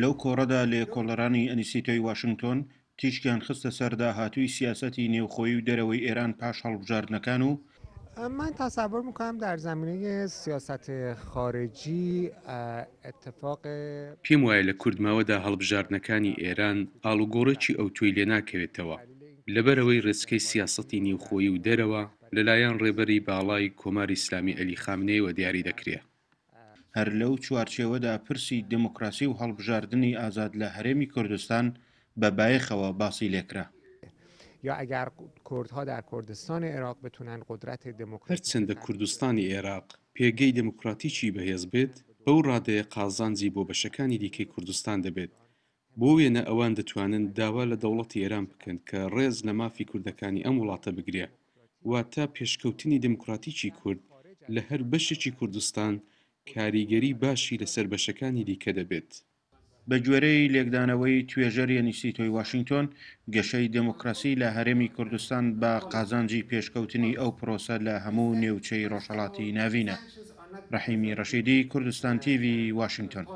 لەو کۆڕەدا لێکۆڵەرانی ئەنیسیتۆی واሽنگتۆن تیشکیان خستە سەردا هاتووی سیاسەتی نێوخۆی و دەرەوەی ئێران پاش هەڵبژاردنەکان و من تصور میکنم در زمینه سیاست خارجی اتفاق پێم وایە لە کوردماوەدا هەڵبژاردنەکانی ئێران ئالوگۆڕێکی ئەو توی لێ ناکەوێتەوە لەبەرەوەی ڕستکەی سیاستی نیوخۆیی و دەرەوە لەلایەن ڕێبەری باڵای کۆماری ئسلامی ئەلی خامنەیەوە دیاری دەکرێت هەر لەو چوارچێوەدا پرسی دموکراسی و هەڵبژاردننی ئازاد لە هەرێمی کوردستان بە بایەخەوە باسی لێکرا. یا ئەگەر کوردها در کوردستان عێراق بتونن قدرەت دموکرات هەرچەندە کوردستانی عێراق پێگەی دموکراتیکی بەهێز بێت بەو ڕادەیە قازانجی بۆ بەشەکانی دیکەی کوردستان دەبێت بۆ وێنە ئەوان دەتوانن داوا لە دەوڵەتی ئێران بکەن کە ڕێز لە مافی کوردەکانی ئەم وڵاتە بگرێ واتە پێشکەوتنی دموکراتیکی کورد لە هەر بەشێکی کوردستان کاریگەری باشی لەسەر بەشەکانی دیکە دەبێت. بە گوێرەی لێکدانەوەی توێژەریە نیسیتۆی واشنگتۆن گەشەی دموکراسی لە هەرێمی کوردستان بە قازانجی پێشکەوتنی ئەو پرۆسە لە هەموو نێوچەی ڕۆژەڵاتی ناوینە. ڕحیمی ڕەشیدی کوردستان تیوی واشنگتۆن.